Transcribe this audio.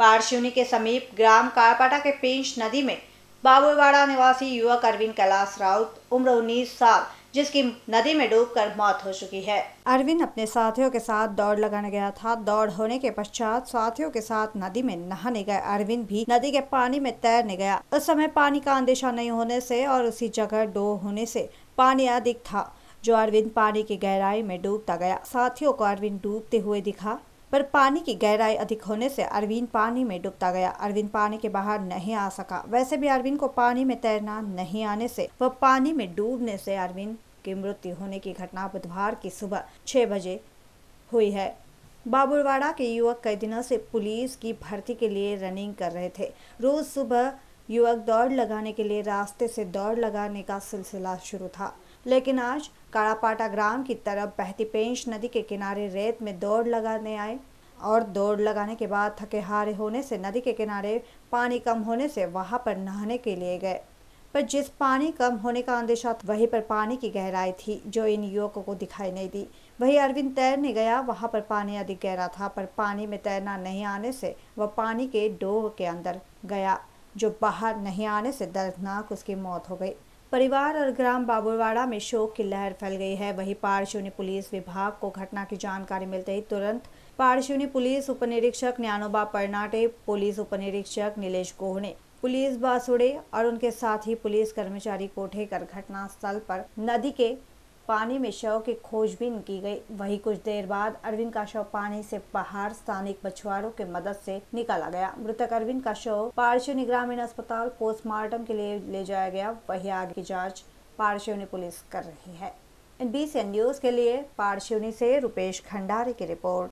पारशिवनी के समीप ग्राम कारपाटा के पेंच नदी में बाबूवाड़ा निवासी युवक अरविंद कैलाश राउत उम्र 19 साल जिसकी नदी में डूबकर मौत हो चुकी है अरविंद अपने साथियों के साथ दौड़ लगाने गया था दौड़ होने के पश्चात साथियों के साथ नदी में नहाने गए अरविंद भी नदी के पानी में तैरने गया उस समय पानी का अंदेशा नहीं होने से और उसी जगह डो होने से पानी अधिक था जो अरविंद पानी की गहराई में डूबता गया साथियों को अरविंद डूबते हुए दिखा पर पानी की गहराई अधिक होने से अरविंद पानी में डूबता गया अरविंद पानी के बाहर नहीं आ सका वैसे भी अरविंद को पानी में तैरना नहीं आने से वह पानी में डूबने से अरविंद की मृत्यु होने की घटना बुधवार की सुबह छह बजे हुई है बाबुरवाड़ा के युवक कई दिनों से पुलिस की भर्ती के लिए रनिंग कर रहे थे रोज सुबह युवक दौड़ लगाने के लिए रास्ते से दौड़ लगाने का सिलसिला शुरू था लेकिन आज काड़ापाटा ग्राम की तरफ बहती पेंश नदी के किनारे रेत में दौड़ लगाने आए और दौड़ लगाने के बाद थके हारे होने से नदी के किनारे पानी कम होने से वहां पर नहाने के लिए गए पर जिस पानी कम होने का अंदेशा वहीं पर पानी की गहराई थी जो इन युवकों को दिखाई नहीं दी वही अरविंद तैरने गया वहां पर पानी अधिक गहरा था पर पानी में तैरना नहीं आने से वह पानी के डोह के अंदर गया जो बाहर नहीं आने से दर्दनाक उसकी मौत हो गई परिवार और ग्राम बाबुलवाड़ा में शोक की लहर फैल गई है वहीं पार्शिवनी पुलिस विभाग को घटना की जानकारी मिलते ही तुरंत पार्शिवनी पुलिस उपनिरीक्षक न्यानोबा परनाटे पुलिस उपनिरीक्षक नीलेश गोह ने पुलिस बासुड़े और उनके साथ ही पुलिस कर्मचारी कोठे कर घटनास्थल पर नदी के पानी में शव की खोजबीन की गई वहीं कुछ देर बाद अरविंद का शव पानी से बाहर स्थानीय मछुआरों के मदद से निकाला गया मृतक अरविंद का शव पार्श्वनी ग्रामीण अस्पताल पोस्टमार्टम के लिए ले जाया गया वही आगे की जाँच पार्श्वनी पुलिस कर रही है एन न्यूज के लिए पार्शिवनी से रूपेश खंडारे की रिपोर्ट